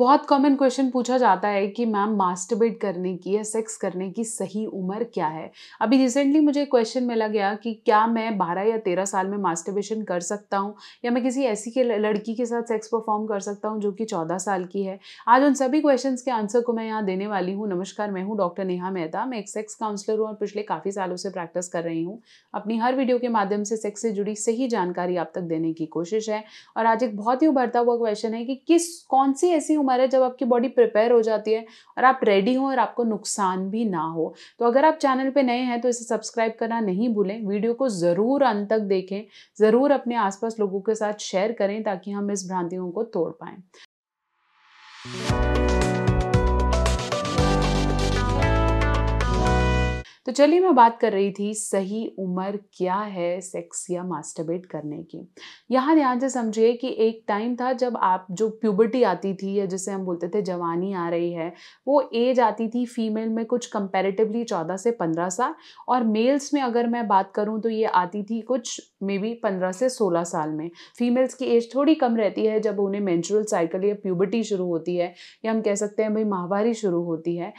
बहुत common question पूछा जाता है कि मैम मास्टरबेट करने की या सेक्स करने की सही उम्र क्या है अभी रिसेंटली मुझे क्वेश्चन मिला गया कि क्या मैं बारह या तेरह साल में मास्टरबेशन कर सकता हूँ या मैं किसी ऐसी के लड़की के साथ सेक्स परफॉर्म कर सकता हूँ जो कि चौदह साल की है आज उन सभी क्वेश्चन के आंसर को मैं यहाँ देने वाली हूँ नमस्कार मैं हूँ डॉक्टर नेहा मेहता मैं एक सेक्स काउंसलर हूँ और पिछले काफ़ी सालों से प्रैक्टिस कर रही हूँ अपनी हर वीडियो के माध्यम से सेक्स से जुड़ी सही जानकारी आप तक देने की कोशिश है और आज एक बहुत ही उभरता हुआ क्वेश्चन है कि किस कौन सी ऐसी है जब आपकी बॉडी प्रिपेयर हो जाती है और आप रेडी हो और आपको नुकसान भी ना हो तो अगर आप चैनल पे नए हैं तो इसे सब्सक्राइब करना नहीं भूलें वीडियो को ज़रूर अंत तक देखें ज़रूर अपने आसपास लोगों के साथ शेयर करें ताकि हम इस भ्रांतियों को तोड़ पाएँ तो चलिए मैं बात कर रही थी सही उम्र क्या है सेक्स या मास्टरबेट करने की यहाँ ध्यान से समझिए कि एक टाइम था जब आप जो प्यूबर्टी आती थी या जिसे हम बोलते थे जवानी आ रही है वो एज आती थी फीमेल में कुछ कंपेरेटिवली चौदह से पंद्रह साल और मेल्स में अगर मैं बात करूँ तो ये आती थी कुछ मे बी पंद्रह से सोलह साल में फीमेल्स की एज थोड़ी कम रहती है जब उन्हें मैंचुरल साइकिल या प्यूबर्टी शुरू होती है या हम कह सकते हैं भाई माहवारी शुरू होती है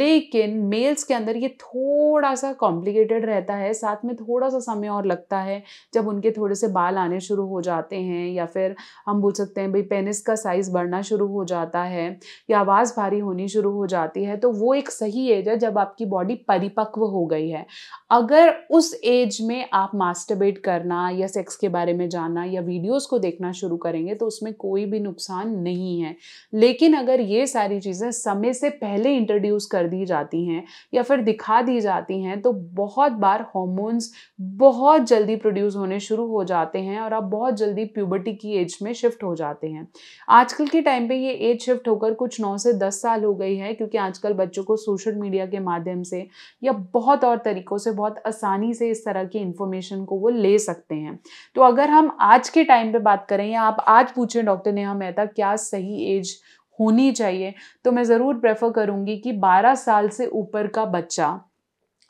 लेकिन मेल्स के अंदर ये थोड़ा थोड़ा सा कॉम्प्लिकेटेड रहता है साथ में थोड़ा सा समय और लगता है जब उनके थोड़े से बाल आने शुरू हो जाते हैं या फिर हम बोल सकते हैं भाई पेनिस का साइज़ बढ़ना शुरू हो जाता है या आवाज़ भारी होनी शुरू हो जाती है तो वो एक सही एज है जब आपकी बॉडी परिपक्व हो गई है अगर उस एज में आप मास्टरबेट करना या सेक्स के बारे में जानना या वीडियोज को देखना शुरू करेंगे तो उसमें कोई भी नुकसान नहीं है लेकिन अगर ये सारी चीज़ें समय से पहले इंट्रोड्यूस कर दी जाती हैं या फिर दिखा दी जा जाती हैं तो बहुत बार हॉर्मोन्स बहुत जल्दी प्रोड्यूस होने शुरू हो जाते हैं और आप बहुत जल्दी प्यूबर्टी की एज में शिफ्ट हो जाते हैं आजकल के टाइम पे ये एज शिफ्ट होकर कुछ नौ से दस साल हो गई है क्योंकि आजकल बच्चों को सोशल मीडिया के माध्यम से या बहुत और तरीक़ों से बहुत आसानी से इस तरह की इन्फॉर्मेशन को वो ले सकते हैं तो अगर हम आज के टाइम पर बात करें या आप आज पूछें डॉक्टर नेहा मेहता क्या सही एज होनी चाहिए तो मैं ज़रूर प्रेफर करूंगी कि 12 साल से ऊपर का बच्चा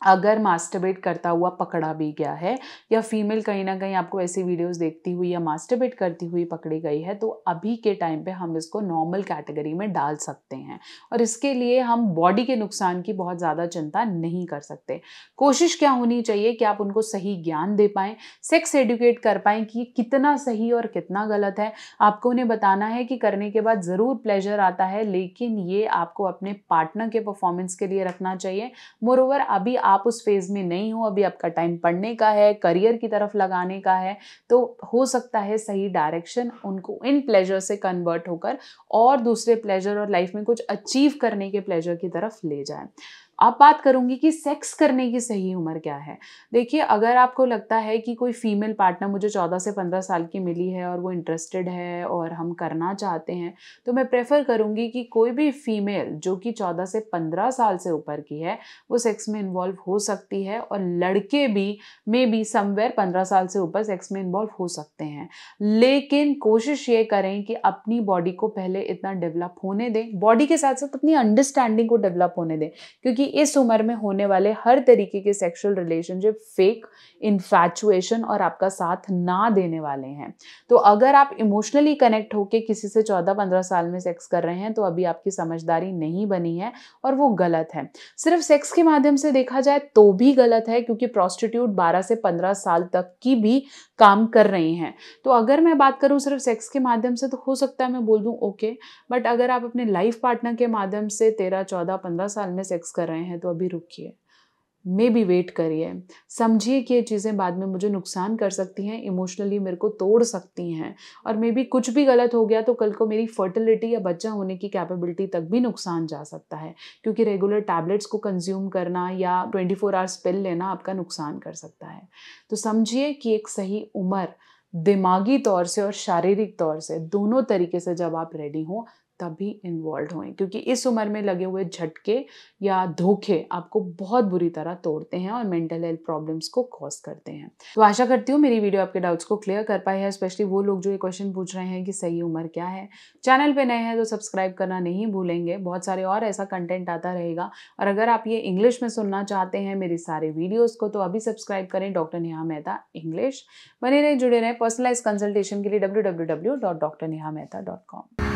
अगर मास्टरबेट करता हुआ पकड़ा भी गया है या फीमेल कहीं ना कहीं आपको ऐसी वीडियोस देखती हुई या मास्टरबेट करती हुई पकड़ी गई है तो अभी के टाइम पे हम इसको नॉर्मल कैटेगरी में डाल सकते हैं और इसके लिए हम बॉडी के नुकसान की बहुत ज़्यादा चिंता नहीं कर सकते कोशिश क्या होनी चाहिए कि आप उनको सही ज्ञान दे पाएँ सेक्स एडुकेट कर पाएँ कि कितना सही और कितना गलत है आपको उन्हें बताना है कि करने के बाद ज़रूर प्लेजर आता है लेकिन ये आपको अपने पार्टनर के परफॉर्मेंस के लिए रखना चाहिए मोर अभी अभी आप उस फेज़ में नहीं हो अभी आपका टाइम पढ़ने का है करियर की तरफ लगाने का है तो हो सकता है सही डायरेक्शन उनको इन प्लेजर से कन्वर्ट होकर और दूसरे प्लेजर और लाइफ में कुछ अचीव करने के प्लेजर की तरफ ले जाए अब बात करूंगी कि सेक्स करने की सही उम्र क्या है देखिए अगर आपको लगता है कि कोई फीमेल पार्टनर मुझे 14 से 15 साल की मिली है और वो इंटरेस्टेड है और हम करना चाहते हैं तो मैं प्रेफर करूंगी कि कोई भी फीमेल जो कि 14 से 15 साल से ऊपर की है वो सेक्स में इन्वॉल्व हो सकती है और लड़के भी मे बी समवेयर पंद्रह साल से ऊपर सेक्स में इन्वॉल्व हो सकते हैं लेकिन कोशिश ये करें कि अपनी बॉडी को पहले इतना डेवलप होने दें बॉडी के साथ साथ अपनी अंडरस्टैंडिंग को डेवलप होने दें क्योंकि इस उम्र में होने वाले हर तरीके के सेक्सुअल रिलेशनशिप फेक इन्फैचुएशन और आपका साथ ना देने वाले हैं तो अगर आप इमोशनली कनेक्ट होके किसी से चौदह पंद्रह साल में सेक्स कर रहे हैं तो अभी आपकी समझदारी नहीं बनी है और वो गलत है सिर्फ सेक्स के माध्यम से देखा जाए तो भी गलत है क्योंकि प्रॉस्टिट्यूट बारह से पंद्रह साल तक की भी काम कर रही हैं तो अगर मैं बात करूँ सिर्फ सेक्स के माध्यम से तो हो सकता है मैं बोल दूँ ओके बट अगर आप अपने लाइफ पार्टनर के माध्यम से तेरह चौदह पंद्रह साल में सेक्स कर रहे हैं आए हैं तो अभी रुकिए मे बी वेट करिए समझिए कि ये चीज़ें बाद में मुझे नुकसान कर सकती हैं इमोशनली मेरे को तोड़ सकती हैं और मे बी कुछ भी गलत हो गया तो कल को मेरी फर्टिलिटी या बच्चा होने की कैपेबिलिटी तक भी नुकसान जा सकता है क्योंकि रेगुलर टैबलेट्स को कंज्यूम करना या 24 फोर आवर्स पिल लेना आपका नुकसान कर सकता है तो समझिए कि एक सही उम्र दिमागी तौर से और शारीरिक तौर से दोनों तरीके से जब आप रेडी हों तभी इन्वॉल्व होएं क्योंकि इस उम्र में लगे हुए झटके या धोखे आपको बहुत बुरी तरह तोड़ते हैं और मेंटल हेल्थ प्रॉब्लम्स को कॉज करते हैं तो आशा करती हूँ मेरी वीडियो आपके डाउट्स को क्लियर कर पाई है स्पेशली वो लोग जो ये क्वेश्चन पूछ रहे हैं कि सही उम्र क्या है चैनल पर नए हैं तो सब्सक्राइब करना नहीं भूलेंगे बहुत सारे और ऐसा कंटेंट आता रहेगा और अगर आप ये इंग्लिश में सुनना चाहते हैं मेरे सारे वीडियोज़ को तो अभी सब्सक्राइब करें डॉक्टर नेहा मेहता इंग्लिश बने रहे जुड़े रहे पर्सनलाइज कंसल्टेशन के लिए W W W dot doctor Neha Mehta dot com